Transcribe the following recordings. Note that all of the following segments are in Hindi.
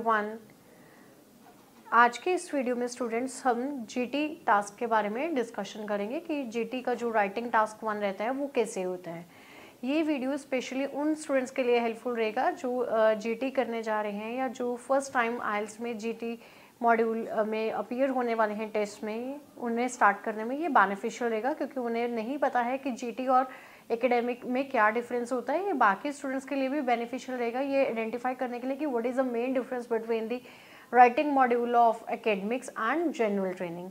एवरीवन आज के इस वीडियो में स्टूडेंट्स हम जीटी टास्क के बारे में डिस्कशन करेंगे कि जीटी का जो राइटिंग टास्क वन रहता है वो कैसे होता है ये वीडियो स्पेशली उन स्टूडेंट्स के लिए हेल्पफुल रहेगा जो जीटी करने जा रहे हैं या जो फर्स्ट टाइम आइल्स में जीटी मॉड्यूल में अपीयर होने वाले हैं टेस्ट में उन्हें स्टार्ट करने में ये बेनिफिशियल रहेगा क्योंकि उन्हें नहीं पता है कि जी और एकेडमिक में क्या डिफरेंस होता है ये बाकी स्टूडेंट्स के लिए भी बेनिफिशियल रहेगा ये आइडेंटिफाई करने के लिए कि what is the main difference between the writing module of academics and general training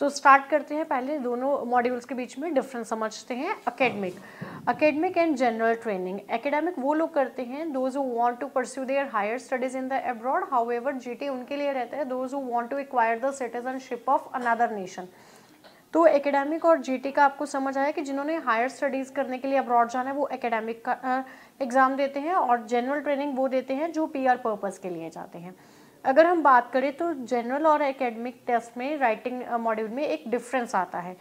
तो स्टार्ट करते हैं पहले दोनों मॉड्यूल्स के बीच में डिफरेंस समझते हैं academic academic and general training academic वो लोग करते हैं those who want to pursue their higher studies in the abroad however जी उनके लिए रहता है those who want to acquire the citizenship of another nation तो एकेडमिक और जीटी का आपको समझ आया कि जिन्होंने हायर स्टडीज़ करने के लिए अब्रॉड जाना है वो एकेडमिक का एग्ज़ाम देते हैं और जनरल ट्रेनिंग वो देते हैं जो पीआर पर्पस के लिए जाते हैं अगर हम बात करें तो जनरल और एकेडमिक टेस्ट में राइटिंग मॉड्यूल में एक डिफरेंस आता है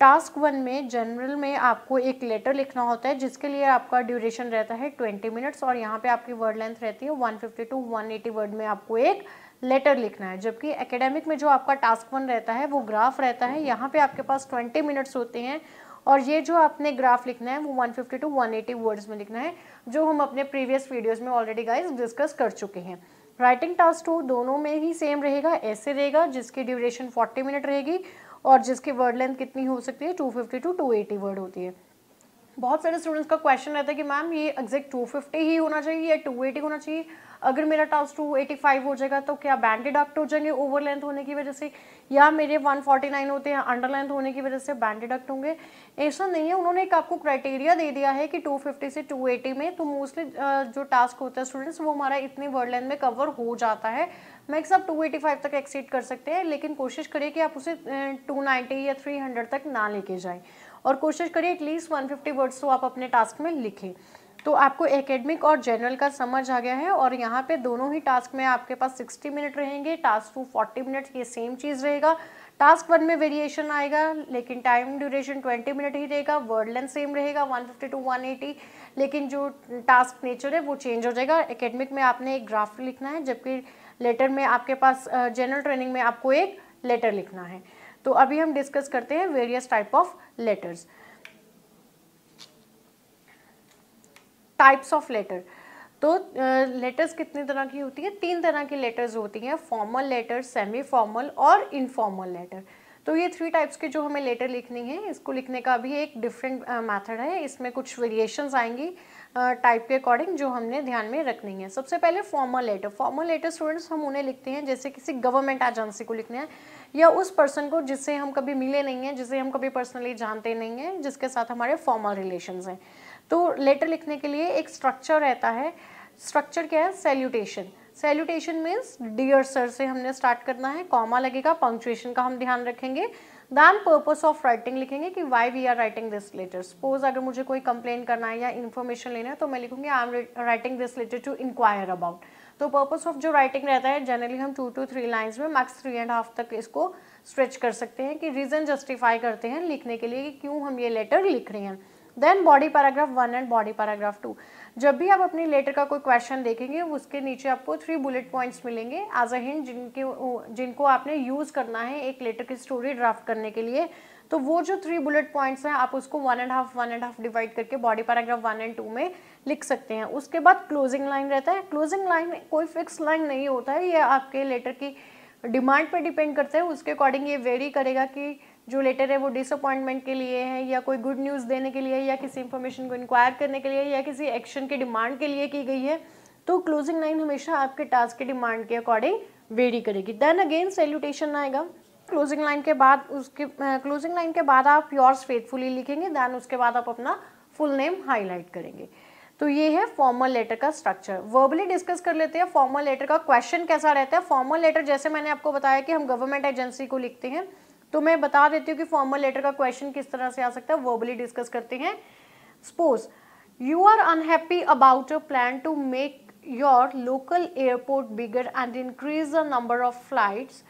टास्क वन में जनरल में आपको एक लेटर लिखना होता है जिसके लिए आपका ड्यूरेशन रहता है ट्वेंटी मिनट्स और यहाँ पर आपकी वर्ड लेंथ रहती है one fifty to one eighty word में आपको एक लेटर लिखना है जबकि एकेडमिक में जो आपका टास्क वन रहता है वो ग्राफ रहता है यहाँ पे आपके पास ट्वेंटी मिनट्स होते हैं और ये जो आपने ग्राफ लिखना है वो 150 टू 180 वर्ड्स में लिखना है जो हम अपने प्रीवियस वीडियोस में ऑलरेडी गाइस डिस्कस कर चुके हैं राइटिंग टास्क टू दोनों में ही सेम रहेगा ऐसे रहेगा जिसकी ड्यूरेशन 40 मिनट रहेगी और जिसकी वर्ड लेंथ कितनी हो सकती है 250 टू 280 वर्ड होती है बहुत सारे स्टूडेंट्स का क्वेश्चन रहता है कि मैम ये एग्जैक्ट 250 ही होना चाहिए या 280 होना चाहिए अगर मेरा टास्क 285 हो जाएगा तो क्या बैंड डिडक्ट हो जाएंगे ओवर लेंथ होने की वजह से या मेरे 149 होते हैं अंडर लेंथ होने की वजह से बैंड डिडक्ट होंगे ऐसा नहीं है उन्होंने एक आपको क्राइटेरिया दे दिया है कि 250 से 280 में तो मोस्टली जो टास्क होता है स्टूडेंट्स वो हमारा इतने वर्ड लेंथ में कवर हो जाता है मैक्स आप टू तक एक्सीड कर सकते हैं लेकिन कोशिश करिए कि आप उसे टू या थ्री तक ना लेके जाए और कोशिश करिए एटलीस्ट वन फिफ्टी वर्ड्स तो आप अपने टास्क में लिखें तो आपको एकेडमिक और जनरल का समझ आ गया है और यहाँ पे दोनों ही टास्क में आपके पास 60 मिनट रहेंगे टास्क टू 40 मिनट ये सेम चीज़ रहेगा टास्क वन में वेरिएशन आएगा लेकिन टाइम ड्यूरेशन 20 मिनट ही रहेगा वर्ड लेंथ सेम रहेगा 150 टू 180 लेकिन जो टास्क नेचर है वो चेंज हो जाएगा एकेडमिक में आपने एक ग्राफ लिखना है जबकि लेटर में आपके पास जनरल ट्रेनिंग में आपको एक लेटर लिखना है तो अभी हम डिस्कस करते हैं various type of letters types of letter तो लेटर्स uh, कितने तरह की होती है तीन तरह की लेटर्स होती हैं फॉर्मल लेटर सेमी फॉर्मल और इनफॉर्मल लेटर तो ये थ्री टाइप्स के जो हमें लेटर लिखने हैं इसको लिखने का भी एक डिफरेंट मेथड uh, है इसमें कुछ वेरिएशंस आएंगी टाइप uh, के अकॉर्डिंग जो हमने ध्यान में रखनी है सबसे पहले formal letter formal letter students हम उन्हें लिखते हैं जैसे किसी गवर्नमेंट एजेंसी को लिखने हैं या उस पर्सन को जिससे हम कभी मिले नहीं हैं जिसे हम कभी पर्सनली जानते नहीं हैं जिसके साथ हमारे फॉर्मल रिलेशन हैं तो लेटर लिखने के लिए एक स्ट्रक्चर रहता है स्ट्रक्चर क्या है salutation salutation means dear sir से हमने स्टार्ट करना है कॉमा लगेगा पंक्चुएशन का हम ध्यान रखेंगे दैन पर्पज ऑफ राइटिंग लिखेंगे कि why we are writing this letter suppose अगर मुझे कोई कंप्लेन करना है या इन्फॉर्मेशन लेना है तो मैं लिखूंगी I am writing this letter to inquire about तो पर्पस ऑफ जो राइटिंग रहता है जनरली हम टू टू थ्री लाइन्स में मैक्स थ्री एंड हाफ तक इसको स्ट्रेच कर सकते हैं कि रीज़न जस्टिफाई करते हैं लिखने के लिए कि क्यों हम ये लेटर लिख रहे हैं then body paragraph one and body paragraph two जब भी आप अपने लेटर का कोई क्वेश्चन देखेंगे उसके नीचे आपको थ्री बुलेट पॉइंट्स मिलेंगे एज अ हिंट जिनके जिनको आपने यूज़ करना है एक लेटर की स्टोरी ड्राफ्ट करने के लिए तो वो जो थ्री बुलेट पॉइंट्स हैं आप उसको one and half one and half divide करके body paragraph one and two में लिख सकते हैं उसके बाद क्लोजिंग लाइन रहता है क्लोजिंग लाइन कोई फिक्स लाइन नहीं होता है ये आपके लेटर की डिमांड पर डिपेंड करता है उसके अकॉर्डिंग ये वेरी करेगा कि जो लेटर है वो डिसअपॉइंटमेंट के लिए है या कोई गुड न्यूज़ देने के लिए या किसी इंफॉर्मेशन को इंक्वायर करने के लिए या किसी एक्शन के डिमांड के लिए की गई है तो क्लोजिंग लाइन हमेशा आपके टास्क के डिमांड के अकॉर्डिंग वेरी करेगी देन अगेन सेल्यूटेशन आएगा क्लोजिंग लाइन के बाद उसके क्लोजिंग लाइन के बाद आप योर्स फेथफुली लिखेंगे दैन उसके बाद आप अपना फुल नेम हाईलाइट करेंगे तो ये है फॉर्मल लेटर का स्ट्रक्चर वर्बली डिस्कस कर लेते हैं फॉर्मल लेटर का क्वेश्चन कैसा रहता है फॉर्मल लेटर जैसे मैंने आपको बताया कि हम गवर्नमेंट एजेंसी को लिखते हैं तो मैं बता देती हूँ कि फॉर्मल लेटर का क्वेश्चन किस तरह से आ सकता है वर्बली डिस्कस करते हैं suppose you are unhappy about a plan to make your local airport bigger and increase the number of flights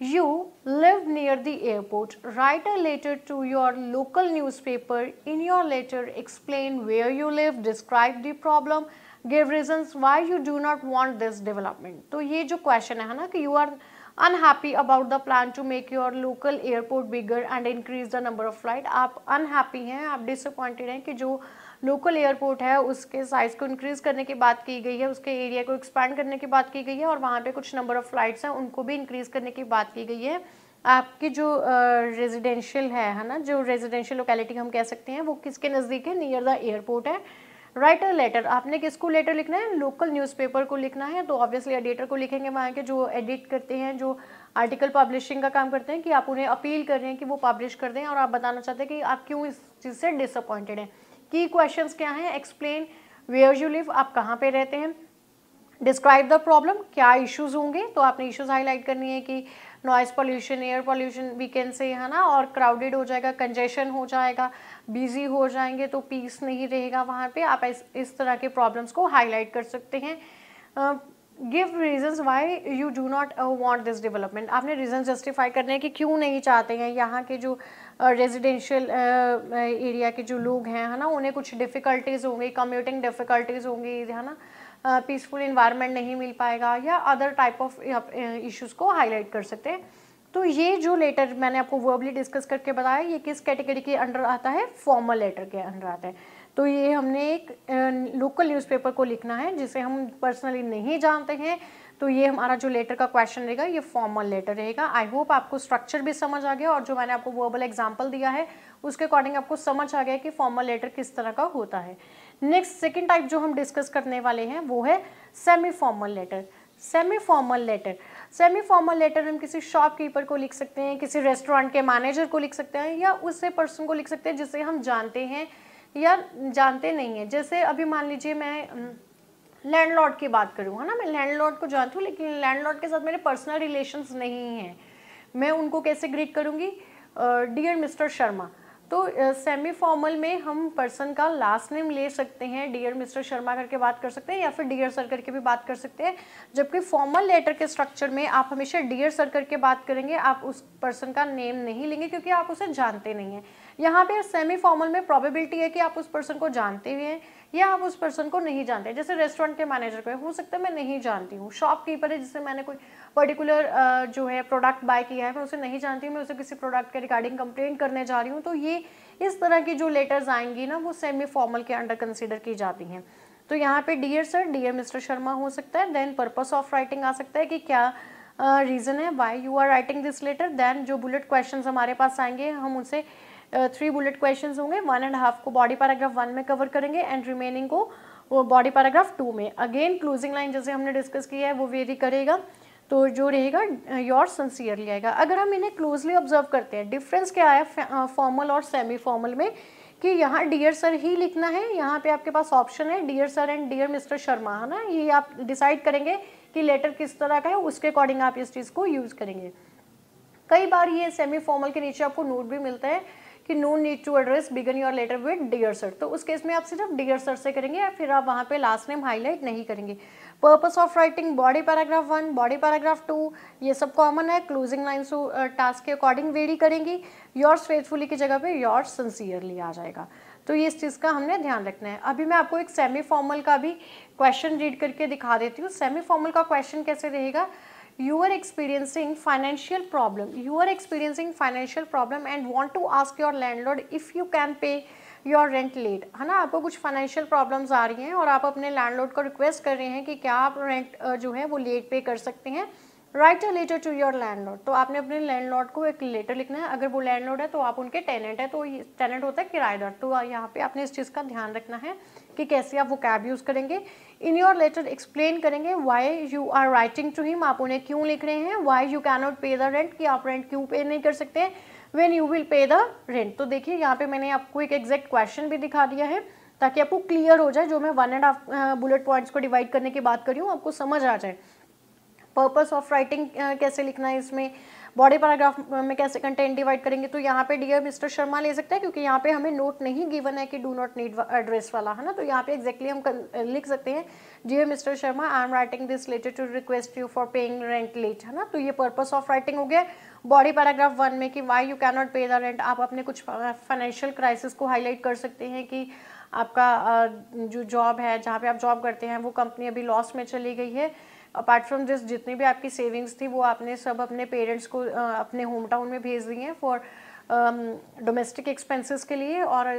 You live near the airport. Write a letter to your local newspaper. In your letter, explain where you live, describe the problem, give reasons why you do not want this development. So, ये जो question है ना कि you are unhappy about the plan to make your local airport bigger and increase the number of flight. आप unhappy हैं आप disappointed हैं कि जो लोकल एयरपोर्ट है उसके साइज़ को इंक्रीज़ करने की बात की गई है उसके एरिया को एक्सपैंड करने की बात की गई है और वहाँ पे कुछ नंबर ऑफ़ फ्लाइट्स हैं उनको भी इंक्रीज़ करने की बात की गई है आपकी जो रेजिडेंशियल है है ना जो रेजिडेंशियल लोकेलिटी हम कह सकते हैं वो किसके नज़दीक है नियर द एयरपोर्ट है राइट अ लेटर आपने किसको लेटर लिखना है लोकल न्यूज़पेपर को लिखना है तो ऑब्वियसली एडिटर को लिखेंगे वहाँ के जो एडिट करते हैं जो आर्टिकल पब्लिशिंग का काम करते हैं कि आप उन्हें अपील कर रहे हैं कि वो पब्लिश कर दें और आप बताना चाहते हैं कि आप क्यों इस चीज़ से डिसअपॉइंटेड हैं की क्वेश्चंस क्या हैं एक्सप्लेन वेयर यू लिव आप कहाँ पे रहते हैं डिस्क्राइब द प्रॉब्लम क्या इश्यूज होंगे तो आपने इश्यूज हाईलाइट करनी है कि noise pollution air pollution weekend से है ना और क्राउडेड हो जाएगा कंजेशन हो जाएगा बिजी हो जाएंगे तो पीस नहीं रहेगा वहाँ पे आप इस इस तरह के प्रॉब्लम्स को हाईलाइट कर सकते हैं give reasons why you do not want this development आपने रीज़न जस्टिफाई करने कि क्यों नहीं चाहते हैं यहाँ के जो uh, रेजिडेंशियल एरिया के जो लोग हैं है ना उन्हें कुछ डिफ़िकल्टीज़ होंगी कम्यूटिंग डिफ़िकल्टीज़ होंगी है ना पीसफुल इन्वायरमेंट नहीं मिल पाएगा या अदर टाइप ऑफ इश्यूज़ को हाईलाइट कर सकते हैं तो ये जो लेटर मैंने आपको वर्बली डिस्कस करके बताया ये किस कैटेगरी के अंडर आता है फॉर्मल लेटर के अंडर आता है तो ये हमने एक लोकल न्यूज़पेपर को लिखना है जिसे हम पर्सनली नहीं जानते हैं तो ये हमारा जो लेटर का क्वेश्चन रहेगा ये फॉर्मल लेटर रहेगा आई होप आपको स्ट्रक्चर भी समझ आ गया और जो मैंने आपको वर्बल एग्जाम्पल दिया है उसके अकॉर्डिंग आपको समझ आ गया कि फॉर्मल लेटर किस तरह का होता है नेक्स्ट सेकेंड टाइप जो हम डिस्कस करने वाले हैं वो है semi formal letter semi formal letter semi formal letter हम किसी शॉपकीपर को लिख सकते हैं किसी रेस्टोरेंट के मैनेजर को लिख सकते हैं या उससे पर्सन को लिख सकते हैं जिसे हम जानते हैं या जानते नहीं हैं जैसे अभी मान लीजिए मैं लैंडलॉर्ड की बात करूँ है ना मैं लैंडलॉर्ड को जानती हूँ लेकिन लैंडलॉर्ड के साथ मेरे पर्सनल रिलेशंस नहीं हैं मैं उनको कैसे ग्रीट करूँगी डियर मिस्टर शर्मा तो सेमी uh, फॉर्मल में हम पर्सन का लास्ट नेम ले सकते हैं डियर मिस्टर शर्मा करके बात कर सकते हैं या फिर डियर सर करके भी बात कर सकते हैं जबकि फॉर्मल लेटर के स्ट्रक्चर में आप हमेशा डियर सर करके बात करेंगे आप उस पर्सन का नेम नहीं लेंगे क्योंकि आप उसे जानते नहीं हैं यहाँ पे सेमी फॉर्मल में प्रॉबिलिटी है कि आप उस पर्सन को जानते हुए हैं या आप उस पर्सन को नहीं जानते जैसे रेस्टोरेंट के मैनेजर को हो सकता है मैं नहीं जानती हूँ शॉपकीपर है जिससे मैंने कोई पर्टिकुलर जो है प्रोडक्ट बाय किया है मैं उसे नहीं जानती हूँ मैं उसे किसी प्रोडक्ट के रिगार्डिंग कंप्लेंट करने जा रही हूँ तो ये इस तरह की जो लेटर्स आएंगी ना वो सेमी फॉर्मल के अंडर कंसिडर की जाती हैं तो यहाँ पे dear sir dear mister Sharma हो सकता है देन पर्पस ऑफ राइटिंग आ सकता है कि क्या रीज़न uh, है why you are writing this letter then जो बुलेट क्वेश्चन हमारे पास आएंगे हम उनसे थ्री बुलेट क्वेश्चन होंगे वन एंड हाफ को बॉडी पैराग्राफ वन में कवर करेंगे एंड रिमेनिंग को वो बॉडी पैराग्राफ टू में अगेन क्लोजिंग लाइन जैसे हमने डिस्कस किया है वो वेरी करेगा तो जो रहेगा योर सन्सियरली आएगा अगर हम इन्हें क्लोजली ऑब्जर्व करते हैं डिफरेंस क्या है फॉर्मल और सेमी फॉर्मल में कि यहाँ डियर सर ही लिखना है यहाँ पे आपके पास ऑप्शन है dear sir and dear mister Sharma है ना ये आप डिसाइड करेंगे कि लेटर किस तरह का है उसके अकॉर्डिंग आप इस चीज़ को यूज़ करेंगे कई बार ये सेमी फॉर्मल के नीचे आपको नोट भी मिलता है कि no need to address begin your letter with dear sir तो उस केस में आप सिर्फ डियर सर से करेंगे या फिर आप वहाँ पे लास्ट नेम हाईलाइट नहीं करेंगे purpose of writing body paragraph one body paragraph two ये सब कॉमन है क्लोजिंग लाइन टास्क के अकॉर्डिंग वेरी करेंगी योर फेथफुली की जगह पे योर सिंसियरली आ जाएगा तो ये इस चीज़ का हमने ध्यान रखना है अभी मैं आपको एक सेमी फॉर्मल का भी क्वेश्चन रीड करके दिखा देती हूँ सेमी फॉर्मल का क्वेश्चन कैसे रहेगा you are experiencing financial problem you are experiencing financial problem and want to ask your landlord if you can pay your rent late है ना आपको कुछ फाइनेंशियल प्रॉब्लम्स आ रही हैं और आप अपने लैंडलॉर्ड को रिक्वेस्ट कर रहे हैं कि क्या आप रेंट जो है वो लेट पे कर सकते हैं write a letter to your landlord तो आपने अपने लैंडलॉर्ड को एक लेटर लिखना है अगर वो लैंडलॉर्ड है तो आप उनके टेनेंट है तो टेनेंट होता है किराएदार तो यहाँ पे आपने इस चीज़ का ध्यान रखना है कि कैसे आप वो कैब यूज़ करेंगे इन योर लेटर एक्सप्लेन करेंगे why you are writing to him आप उन्हें क्यों लिख रहे हैं why you cannot pay the rent कि आप रेंट क्यों पे नहीं कर सकते when you will pay the rent तो देखिए यहाँ पे मैंने आपको एक एग्जैक्ट क्वेश्चन भी दिखा दिया है ताकि आपको क्लियर हो जाए जो मैं one and half bullet points को डिवाइड करने की बात करी हूँ आपको समझ आ जाए पर्पस ऑफ राइटिंग कैसे लिखना है इसमें बॉडी पैराग्राफ uh, में कैसे कंटेंट डिवाइड करेंगे तो यहाँ पे डियर मिस्टर शर्मा ले सकते हैं क्योंकि यहाँ पे हमें नोट नहीं गिवन है कि डू नॉट नीड एड्रेस वाला है ना तो यहाँ पे एग्जैक्टली exactly हम uh, लिख सकते हैं dear mister Sharma I am writing this related to request you for paying rent late है ना तो ये पर्पस ऑफ राइटिंग हो गया बॉडी पैराग्राफ वन में कि why you can not pay the rent आप अपने कुछ फाइनेंशियल uh, क्राइसिस को हाईलाइट कर सकते हैं कि आपका जो जॉब है जहाँ पे आप जॉब करते हैं वो कंपनी अभी लॉस में चली गई है अपार्ट फ्रॉम दिस जितनी भी आपकी सेविंग्स थी वो आपने सब अपने पेरेंट्स को अपने होम टाउन में भेज दिए हैं फॉर डोमेस्टिक एक्सपेंसेस के लिए और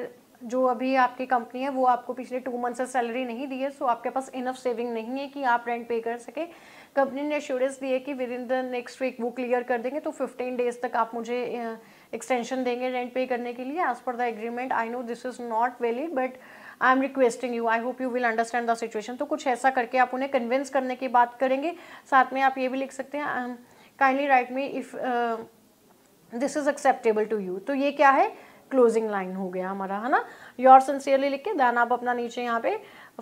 जो अभी आपकी कंपनी है वो आपको पिछले टू मंथ से सैलरी नहीं दी है सो आपके पास इनफ सेविंग नहीं है कि आप रेंट पे कर सके कंपनी ने एश्योरेंस दी है कि within the next week वो क्लियर कर देंगे तो फिफ्टीन डेज तक आप मुझे एक्सटेंशन देंगे रेंट पे करने के लिए as per the agreement I know this is not valid but I am requesting you I hope you will understand the situation तो कुछ ऐसा करके आप उन्हें कन्विंस करने की बात करेंगे साथ में आप ये भी लिख सकते हैं kindly write me if this is acceptable to you तो ये क्या है क्लोजिंग लाइन हो गया हमारा है ना योर सिंसियरली लिख के दैन आप अपना नीचे यहाँ पे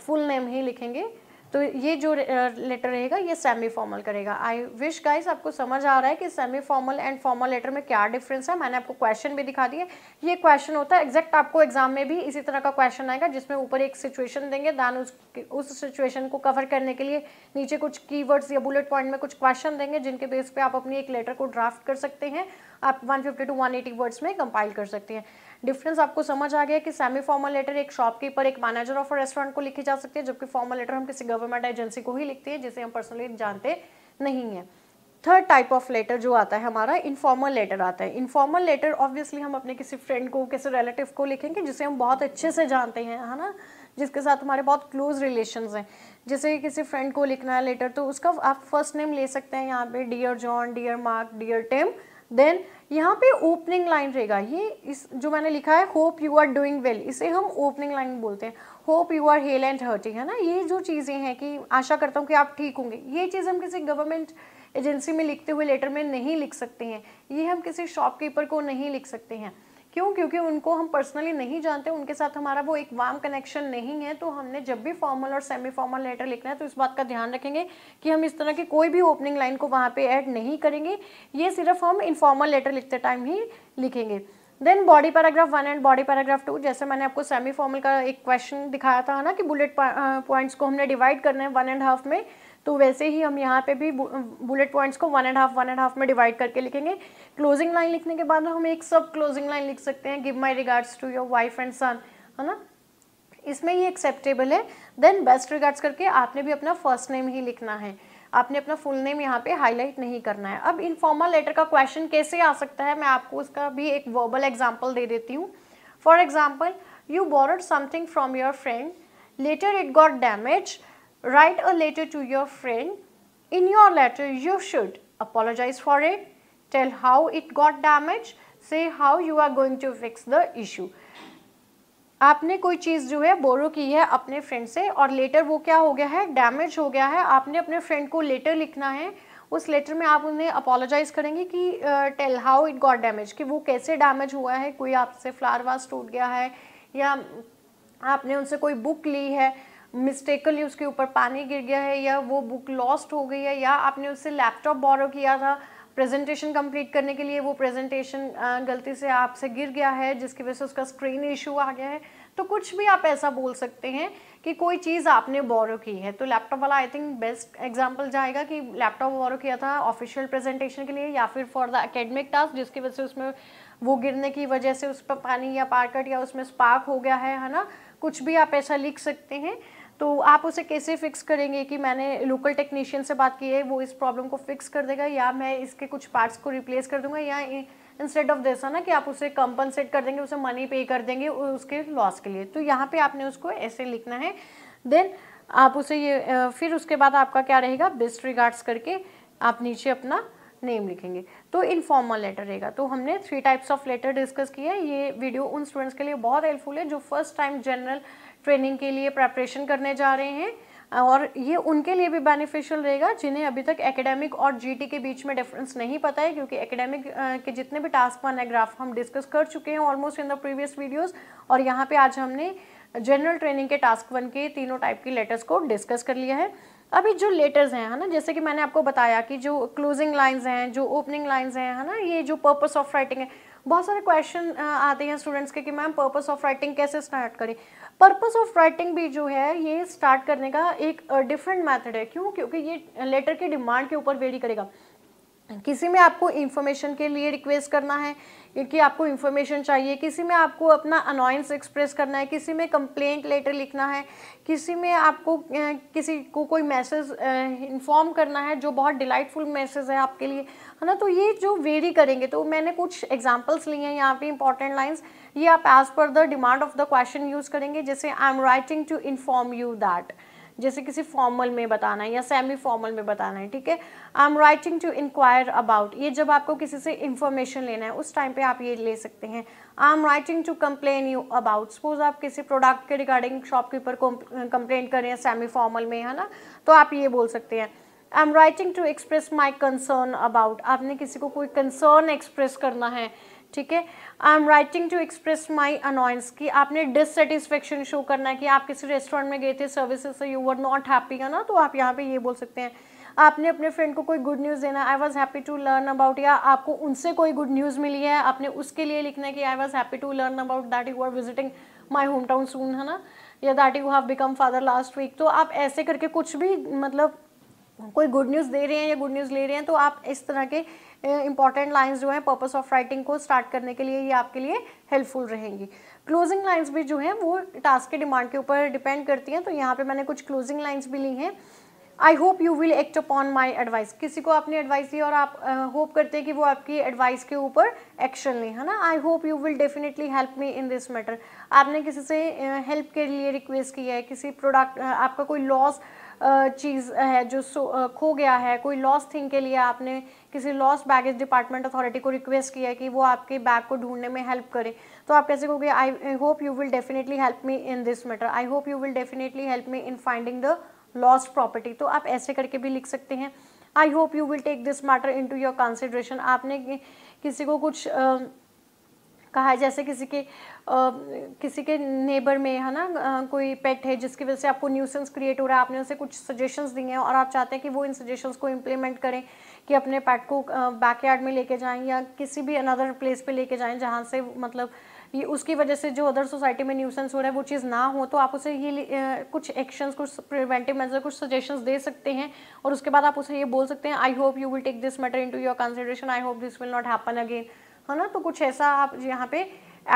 फुल नेम ही लिखेंगे तो ये जो लेटर रहेगा ये सेमी फॉर्मल करेगा आई विश गाइस आपको समझ आ रहा है कि semi formal and formal letter में क्या डिफरेंस है मैंने आपको क्वेश्चन भी दिखा दिया ये क्वेश्चन होता है एग्जैक्ट आपको एग्जाम में भी इसी तरह का क्वेश्चन आएगा जिसमें ऊपर एक सिचुएशन देंगे दैन उस उस सिचुएशन को कवर करने के लिए नीचे कुछ की या बुलेट पॉइंट में कुछ क्वेश्चन देंगे जिनके बेस पर आप अपनी एक लेटर को ड्राफ्ट कर सकते हैं आप फिफ्टी टू एटी वर्ड्स में कंपाइल कर सकते हैं डिफरेंस आपको समझ आ गया कि सेमी फॉर्मल लेटर एक शॉपकीपर एक मैनेजर ऑफ रेस्टोरेंट को लिखी जा सकती है जबकि फॉर्मल लेटर हम किसी गवर्नमेंट एजेंसी को ही लिखते हैं जिसे हम पर्सनली जानते नहीं है थर्ड टाइप ऑफ लेटर जो आता है हमारा इनफॉर्मल लेटर आता है इनफॉर्मल लेटर ऑब्वियसली हम अपने किसी फ्रेंड को किसी रिलेटिव को लिखेंगे जिसे हम बहुत अच्छे से जानते हैं है ना जिसके साथ हमारे बहुत क्लोज रिलेशन हैं जैसे किसी फ्रेंड को लिखना है लेटर तो उसका आप फर्स्ट नेम ले सकते हैं यहाँ पे dear John dear Mark dear Tim then यहाँ पे ओपनिंग लाइन रहेगा ये इस जो मैंने लिखा है hope you are doing well इसे हम ओपनिंग लाइन बोलते हैं hope you are hale and hearty है ना ये जो चीज़ें हैं कि आशा करता हूँ कि आप ठीक होंगे ये चीज़ हम किसी गवर्नमेंट एजेंसी में लिखते हुए लेटर में नहीं लिख सकते हैं ये हम किसी शॉपकीपर को नहीं लिख सकते हैं क्यों क्योंकि उनको हम पर्सनली नहीं जानते उनके साथ हमारा वो एक वार्म कनेक्शन नहीं है तो हमने जब भी फॉर्मल और सेमी फॉर्मल लेटर लिखना है तो इस बात का ध्यान रखेंगे कि हम इस तरह की कोई भी ओपनिंग लाइन को वहाँ पे ऐड नहीं करेंगे ये सिर्फ हम इनफॉर्मल लेटर लिखते टाइम ही लिखेंगे then body paragraph one and body paragraph two जैसे मैंने आपको सेमी फॉर्मल का एक क्वेश्चन दिखाया था ना कि बुलेट पॉइंट्स को हमने डिवाइड करना है वन एंड हाफ में तो वैसे ही हम यहाँ पे भी बुलेट पॉइंट्स को one and half one and half में डिवाइड करके लिखेंगे क्लोजिंग लाइन लिखने के बाद हम एक सब क्लोजिंग लाइन लिख सकते हैं give my regards to your wife and son है ना इसमें ये एक्सेप्टेबल है देन बेस्ट रिगार्ड्स करके आपने भी अपना फर्स्ट नेम ही लिखना है आपने अपना फुल नेम यहाँ पे हाईलाइट नहीं करना है अब इनफॉर्मल लेटर का क्वेश्चन कैसे आ सकता है मैं आपको उसका भी एक वर्बल एग्जाम्पल दे देती हूँ for example you borrowed something from your friend letter it got damage write a letter to your friend. In your letter, you should apologize for it, tell how it got damaged, say how you are going to fix the issue. आपने कोई चीज़ जो है बोरो की है अपने फ्रेंड से और लेटर वो क्या हो गया है डैमेज हो गया है आपने अपने फ्रेंड को लेटर लिखना है उस लेटर में आप उन्हें अपोलोजाइज करेंगे कि tell how it got damage कि वो कैसे डैमेज हुआ है कोई आपसे फ्लावर वास टूट गया है या आपने उनसे कोई बुक ली है मिस्टेकली उसके ऊपर पानी गिर गया है या वो बुक लॉस्ट हो गई है या आपने उससे लैपटॉप बॉरो किया था प्रेजेंटेशन कंप्लीट करने के लिए वो प्रेजेंटेशन गलती से आपसे गिर गया है जिसकी वजह से उसका स्क्रीन इशू आ गया है तो कुछ भी आप ऐसा बोल सकते हैं कि कोई चीज़ आपने बोरो की है तो लैपटॉप वाला आई थिंक बेस्ट एग्जांपल जाएगा कि लैपटॉप बोरो किया था ऑफिशियल प्रेजेंटेशन के लिए या फिर फॉर द एकेडमिक टास्क जिसकी वजह से उसमें वो गिरने की वजह से उस पर पानी या पार्कट या उसमें स्पार्क हो गया है है ना कुछ भी आप ऐसा लिख सकते हैं तो आप उसे कैसे फिक्स करेंगे कि मैंने लोकल टेक्नीशियन से बात की है वो इस प्रॉब्लम को फिक्स कर देगा या मैं इसके कुछ पार्ट्स को रिप्लेस कर दूंगा या इंस्टेड ऑफ दिस है ना कि आप उसे कंपनसेट कर देंगे उसे मनी पे कर देंगे उसके लॉस के लिए तो यहाँ पे आपने उसको ऐसे लिखना है देन आप उसे ये फिर उसके बाद आपका क्या रहेगा बेस्ट रिगार्ड्स करके आप नीचे अपना नेम लिखेंगे तो इनफॉर्मल लेटर रहेगा तो हमने three types of letter discuss किया ये वीडियो उन स्टूडेंट्स के लिए बहुत हेल्पफुल है जो फर्स्ट टाइम जनरल ट्रेनिंग के लिए प्रेपरेशन करने जा रहे हैं और ये उनके लिए भी बेनिफिशियल रहेगा जिन्हें अभी तक एकेडमिक और जीटी के बीच में डिफरेंस नहीं पता है क्योंकि एकेडमिक के जितने भी टास्क वन है ग्राफ हम डिस्कस कर चुके हैं almost in the previous videos और यहाँ पे आज हमने जनरल ट्रेनिंग के टास्क वन के तीनों टाइप के लेटर्स को डिस्कस कर लिया है अभी जो लेटर्स हैं है ना जैसे कि मैंने आपको बताया कि जो क्लोजिंग लाइन्स हैं जो ओपनिंग लाइन्स हैं है ना ये जो पर्पज ऑफ राइटिंग है बहुत सारे क्वेश्चन आते हैं स्टूडेंट्स के कि मैम पर्पस ऑफ राइटिंग कैसे स्टार्ट करें पर्पस ऑफ राइटिंग भी जो है ये स्टार्ट करने का एक डिफरेंट मेथड है क्यों क्योंकि ये लेटर के डिमांड के ऊपर वेरी करेगा किसी में आपको इन्फॉर्मेशन के लिए रिक्वेस्ट करना है कि आपको इन्फॉर्मेशन चाहिए किसी में आपको अपना अनॉयंस एक्सप्रेस करना है किसी में कंप्लेंट लेटर लिखना है किसी में आपको किसी को कोई मैसेज इन्फॉर्म करना है जो बहुत डिलाइटफुल मैसेज है आपके लिए है ना तो ये जो वेरी करेंगे तो मैंने कुछ एग्जाम्पल्स लिए हैं यहाँ पे इंपॉर्टेंट लाइन्स ये आप as per the demand of the question use करेंगे जैसे I am writing to inform you that जैसे किसी फॉर्मल में बताना है या सेमी फॉर्मल में बताना है ठीक है I am writing to inquire about ये जब आपको किसी से इंफॉर्मेशन लेना है उस टाइम पे आप ये ले सकते हैं I am writing to complain you about suppose आप किसी प्रोडक्ट के रिगार्डिंग शॉपकीपर को कंप्लेन कर रहे हैं सेमी फॉर्मल में है ना तो आप ये बोल सकते हैं I am writing to express my concern about आपने किसी को कोई कंसर्न एक्सप्रेस करना है ठीक है I am writing to express my annoyance कि आपने डिससेटिस्फेक्शन शो करना है कि आप किसी रेस्टोरेंट में गए थे सर्विसेज से यू वर नॉट हैप्पी है ना तो आप यहाँ पे ये बोल सकते हैं आपने अपने फ्रेंड को कोई गुड न्यूज़ देना I was happy to learn about या आपको उनसे कोई गुड न्यूज़ मिली है आपने उसके लिए लिखना है कि I was happy to learn about that you are visiting my home town soon है ना या that you have become father last week तो आप ऐसे करके कुछ भी मतलब कोई गुड न्यूज़ दे रहे हैं या गुड न्यूज़ ले रहे हैं तो आप इस तरह के इंपॉर्टेंट लाइन्स जो हैं पर्पज ऑफ राइटिंग को स्टार्ट करने के लिए ये आपके लिए हेल्पफुल रहेंगी क्लोजिंग लाइन्स भी जो हैं वो टास्क के डिमांड के ऊपर डिपेंड करती हैं तो यहाँ पर मैंने कुछ क्लोजिंग लाइन्स भी ली हैं I hope you will act upon my advice किसी को आपने एडवाइस दी और आप होप uh, करते हैं कि वो आपकी एडवाइस के ऊपर एक्शन लें है ना I hope you will definitely help me in this matter आपने किसी से हेल्प uh, के लिए रिक्वेस्ट की है किसी प्रोडक्ट uh, आपका कोई लॉस चीज़ है जो सो खो गया है कोई लॉस थिंग के लिए आपने किसी लॉस्ट बैगेज डिपार्टमेंट अथॉरिटी को रिक्वेस्ट किया है कि वो आपके बैग को ढूंढने में हेल्प करे तो आप कैसे कहोगे I hope you will definitely help me in this matter I hope you will definitely help me in finding the lost property तो आप ऐसे करके भी लिख सकते हैं I hope you will take this matter into your consideration आपने किसी को कुछ कहा है जैसे किसी के आ, किसी के नेबर में है ना आ, कोई पेट है जिसकी वजह से आपको न्यूसेंस क्रिएट हो रहा है आपने उसे कुछ सजेशंस दिए हैं और आप चाहते हैं कि वो इन सजेशंस को इम्प्लीमेंट करें कि अपने पैट को बैकयार्ड में लेके जाएं या किसी भी अनदर प्लेस पे लेके जाएं जहाँ से मतलब ये उसकी वजह से जो अदर सोसाइटी में न्यूसेंस हो रहा है वो चीज़ ना हो तो आप उसे ये कुछ एक्शंस कुछ प्रिवेंटिव मेजर कुछ सजेशंस दे सकते हैं और उसके बाद आप उसे ये बोल सकते हैं I hope you will take this matter in your consideration I hope this will not happen again है ना तो कुछ ऐसा आप यहाँ पे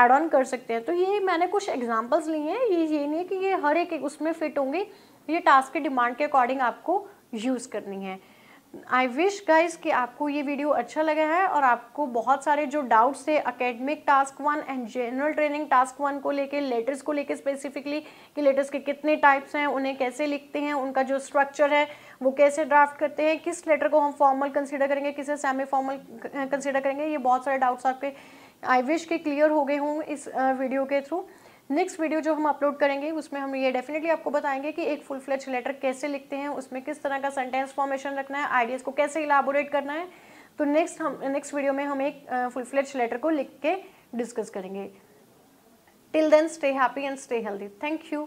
एड ऑन कर सकते हैं तो ये मैंने कुछ एग्जाम्पल्स लिए हैं ये ये नहीं है कि ये हर एक, एक उसमें फिट होंगे ये टास्क के डिमांड के अकॉर्डिंग आपको यूज़ करनी है आई विश गाइज कि आपको ये वीडियो अच्छा लगा है और आपको बहुत सारे जो डाउट्स थे academic task one and general training task one को लेके लेटर्स को लेके स्पेसिफिकली कि लेटर्स के कितने टाइप्स हैं उन्हें कैसे लिखते हैं उनका जो स्ट्रक्चर है वो कैसे ड्राफ्ट करते हैं किस लेटर को हम फॉर्मल कंसिडर करेंगे किसे सेमी फॉर्मल कंसिडर करेंगे ये बहुत सारे डाउट्स आपके आई विश के क्लियर हो गए हों इस वीडियो के थ्रू नेक्स्ट वीडियो जो हम अपलोड करेंगे उसमें हम ये डेफिनेटली आपको बताएंगे कि एक फुल फ्लेज लेटर कैसे लिखते हैं उसमें किस तरह का सेंटेंस फॉर्मेशन रखना है आइडियाज़ को कैसे इलाबोरेट करना है तो नेक्स्ट हम नेक्स्ट वीडियो में हम एक फुल फ्लेज लेटर को लिख के डिस्कस करेंगे till then stay happy and stay healthy thank you